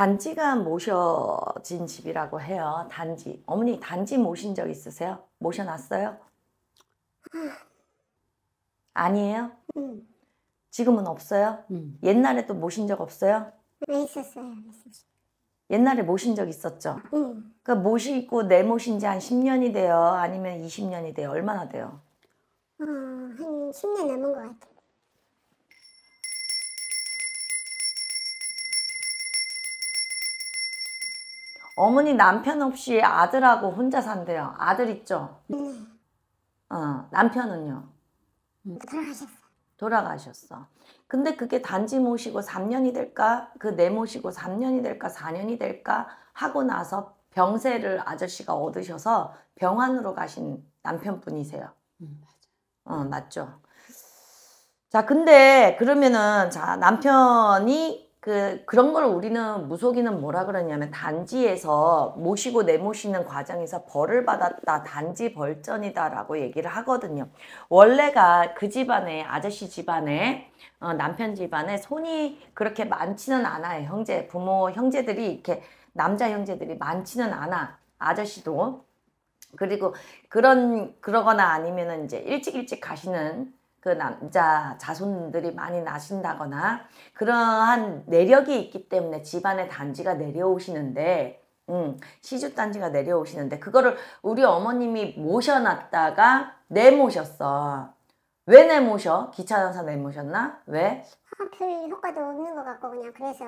단지가 모셔진 집이라고 해요. 단지. 어머니 단지 모신 적 있으세요? 모셔놨어요? 아. 아니에요? 지금은 없어요? 옛날에 또 모신 적 없어요? 네, 있었어요. 옛날에 모신 적 있었죠? 응. 그 모시고 내 모신 지 한 10년이 돼요? 아니면 20년이 돼요? 얼마나 돼요? 어, 한 10년 넘은 것 같아요. 어머니 남편 없이 아들하고 혼자 산대요. 아들 있죠? 어, 남편은요? 돌아가셨어. 돌아가셨어. 근데 그게 단지 모시고 3년이 될까? 그내 네 모시고 3년이 될까? 4년이 될까? 하고 나서 병세를 아저씨가 얻으셔서 병원으로 가신 남편분이세요. 음, 맞아. 어, 맞죠. 자, 근데 그러면은 자, 남편이 그 그런 걸 우리는 무속인은 뭐라 그러냐면 단지에서 모시고 내모시는 과정에서 벌을 받았다 단지 벌전이다라고 얘기를 하거든요. 원래가 그 집안에 아저씨 집안에 어, 남편 집안에 손이 그렇게 많지는 않아요. 형제 부모 형제들이 이렇게 남자 형제들이 많지는 않아 아저씨도 그리고 그런 그러거나 아니면은 이제 일찍 일찍 가시는 그 남자 자손들이 많이 나신다거나 그러한 내력이 있기 때문에 집안의 단지가 내려오시는데 음, 시주 단지가 내려오시는데 그거를 우리 어머님이 모셔놨다가 내모셨어. 왜 내모셔? 기차단사 내모셨나? 왜? 아, 별 그 효과도 없는 것 같고 그냥 그래서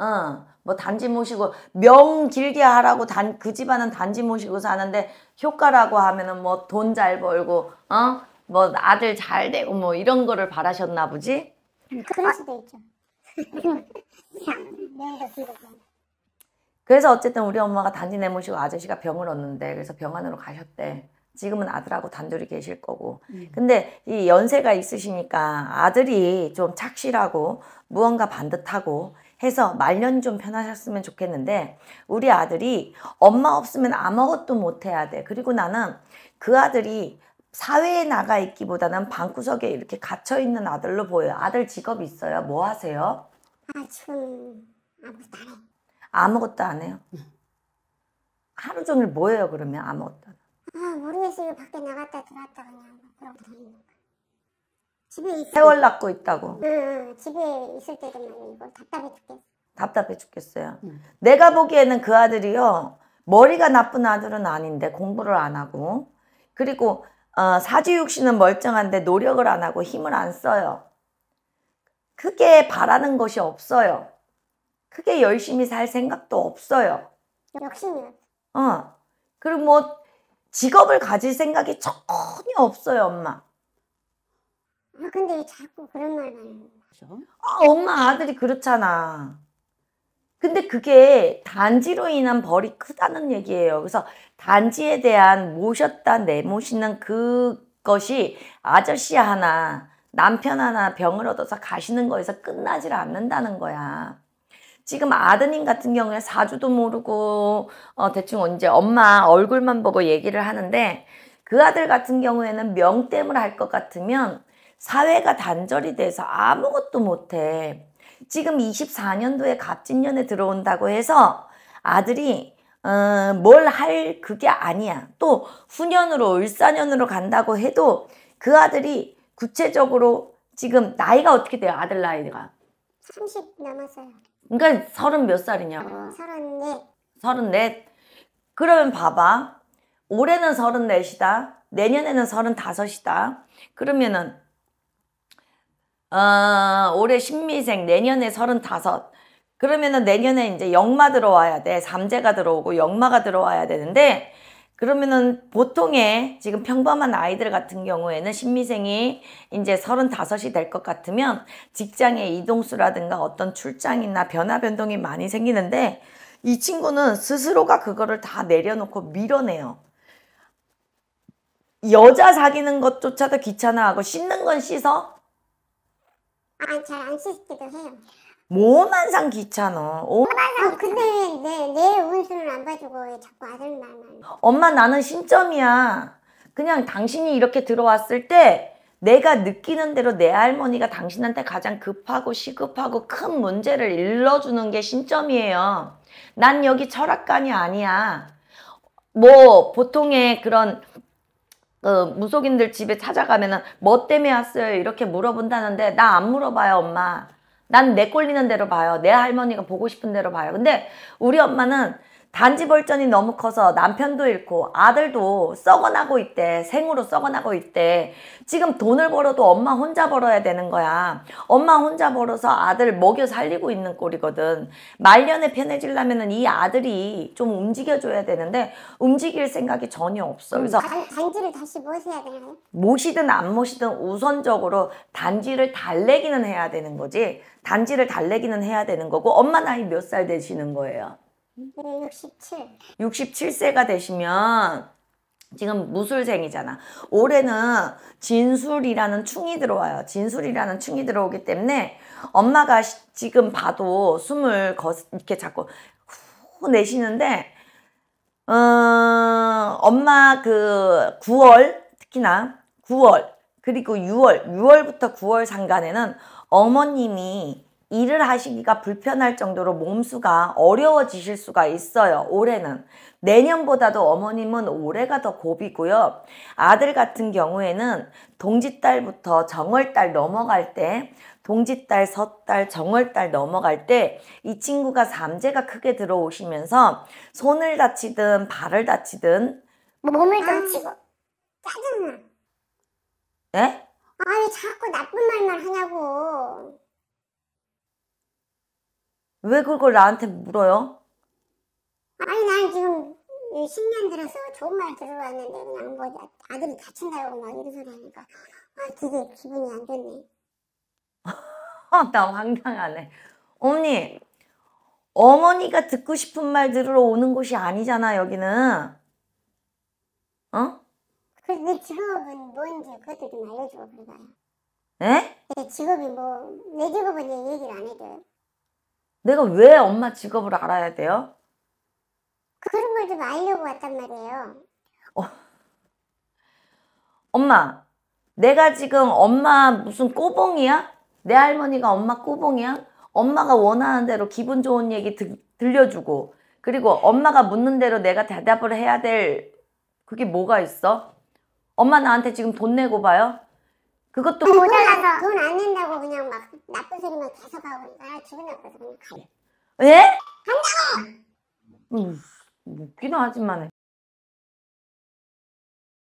응, 어, 뭐 단지 모시고 명 길게 하라고 단 그 집안은 단지 모시고 사는데 효과라고 하면은 뭐 돈 잘 벌고 어뭐 아들 잘 되고 뭐 이런 거를 바라셨나 보지? 음, 그럴 수도 있죠. 네, 그래서 어쨌든 우리 엄마가 단지 내모시고 아저씨가 병을 얻는데 그래서 병원으로 가셨대. 지금은 아들하고 단둘이 계실 거고. 음. 근데 이 연세가 있으시니까 아들이 좀 착실하고 무언가 반듯하고 해서 말년 좀 편하셨으면 좋겠는데 우리 아들이 엄마 없으면 아무것도 못 해야 돼. 그리고 나는 그 아들이 사회에 나가 있기보다는 방구석에 이렇게 갇혀 있는 아들로 보여요. 아들 직업 있어요? 뭐 하세요? 아 지금 아무것도 안해 아무것도 안 해요? 네. 하루 종일 뭐예요 그러면 아무것도 안해아 모르겠어요. 밖에 나갔다 들어왔다 그냥 그러고 다니는 거. 집에 있을 세월 낳고 있다고? 응, 응, 집에 있을 때도 이거 답답해 죽겠어. 답답해 죽겠어요. 응. 네. 내가 보기에는 그 아들이요 머리가 나쁜 아들은 아닌데 공부를 안 하고 그리고 어, 사지육신은 멀쩡한데 노력을 안 하고 힘을 안 써요. 크게 바라는 것이 없어요. 크게 열심히 살 생각도 없어요. 욕심이요. 어. 그리고 뭐 직업을 가질 생각이 전혀 없어요, 엄마. 아 근데 자꾸 그런 말을 아, 엄마 아들이 그렇잖아. 근데 그게 단지로 인한 벌이 크다는 얘기예요. 그래서 단지에 대한 모셨다 내모시는 그것이 아저씨 하나, 남편 하나 병을 얻어서 가시는 거에서 끝나질 않는다는 거야. 지금 아드님 같은 경우에 사주도 모르고 어, 대충 언제 엄마 얼굴만 보고 얘기를 하는데 그 아들 같은 경우에는 명땜을 할 것 같으면 사회가 단절이 돼서 아무것도 못해. 지금 24년도에 갑진년에 들어온다고 해서 아들이 어, 뭘할 그게 아니야. 또 후년으로 을사년으로 간다고 해도 그 아들이 구체적으로 지금 나이가 어떻게 돼요? 아들 나이가? 30 남았어요. 그러니까 서른 몇 살이냐? 어, 서른넷. 서 그러면 봐봐. 올해는 서른이다 내년에는 서른이다 그러면은 어, 올해 신미생, 내년에 35. 그러면은 내년에 이제 역마 들어와야 돼. 삼재가 들어오고 역마가 들어와야 되는데 그러면은 보통의 지금 평범한 아이들 같은 경우에는 신미생이 이제 35이 될 것 같으면 직장의 이동수라든가 어떤 출장이나 변화 변동이 많이 생기는데 이 친구는 스스로가 그거를 다 내려놓고 밀어내요. 여자 사귀는 것조차도 귀찮아하고 씻는 건 씻어 아, 잘안 쓰기도 해요. 뭐만상 귀찮어. 오. 아, 근데 내, 내 온수를 안 봐주고 자꾸 아들만 엄마 나는 신점이야. 그냥 당신이 이렇게 들어왔을 때 내가 느끼는 대로 내 할머니가 당신한테 가장 급하고 시급하고 큰 문제를 일러주는 게 신점이에요. 난 여기 철학관이 아니야. 뭐 보통의 그런 어, 무속인들 집에 찾아가면은 뭐 때문에 왔어요? 이렇게 물어본다는데 나 안 물어봐요 엄마. 난 내 꼴리는 대로 봐요. 내 할머니가 보고 싶은 대로 봐요. 근데 우리 엄마는 단지 벌전이 너무 커서 남편도 잃고 아들도 썩어나고 있대. 생으로 썩어나고 있대. 지금 돈을 벌어도 엄마 혼자 벌어야 되는 거야. 엄마 혼자 벌어서 아들 먹여 살리고 있는 꼴이거든. 말년에 편해지려면 이 아들이 좀 움직여줘야 되는데 움직일 생각이 전혀 없어. 그래서 음, 단, 단지를 다시 모셔야 되나요? 모시든 안 모시든 우선적으로 단지를 달래기는 해야 되는 거지. 단지를 달래기는 해야 되는 거고 엄마 나이 몇 살 되시는 거예요? 67. 67세가 되시면 지금 무술생이잖아. 올해는 진술이라는 충이 들어와요. 진술이라는 충이 들어오기 때문에 엄마가 지금 봐도 숨을 거, 이렇게 자꾸 후 내쉬는데 어, 엄마 그 9월 특히나 9월 그리고 6월 6월부터 9월 상간에는 어머님이 일을 하시기가 불편할 정도로 몸수가 어려워지실 수가 있어요. 올해는. 내년보다도 어머님은 올해가 더 고비고요. 아들 같은 경우에는 동짓달부터 정월달 넘어갈 때 동짓달, 섣달, 정월달 넘어갈 때 이 친구가 삼재가 크게 들어오시면서 손을 다치든 발을 다치든 뭐 몸을 다치고 아. 짜증나. 네? 예? 아니 자꾸 나쁜 말만 하냐고. 왜 그걸 나한테 물어요? 아니 난 지금 10년 들어서 좋은 말 들어왔는데 그냥 뭐 아들이 다친다고 막 이런 소리 하니까 아 되게 기분이 안 좋네 나 황당하네 어니 어머니가 듣고 싶은 말 들으러 오는 곳이 아니잖아 여기는 어? 그내 그 직업은 뭔지 그것도 좀 알려줘 그러니까 에? 예, 뭐, 내 직업이 뭐 내 직업은 얘기를 안 해줘요 내가 왜 엄마 직업을 알아야 돼요? 그런 걸 좀 알려고 왔단 말이에요. 어. 엄마, 내가 지금 엄마 무슨 꼬봉이야? 내 할머니가 엄마 꼬봉이야? 엄마가 원하는 대로 기분 좋은 얘기 드, 들려주고 그리고 엄마가 묻는 대로 내가 대답을 해야 될 그게 뭐가 있어? 엄마 나한테 지금 돈 내고 봐요? 그것도 모자라돈안 낸다고 그냥 막 나쁜 소리만 계속 하고 나 그러니까 아, 기분 나빠서 그냥 가요. 예? 간다고! 음, 웃기도 하지만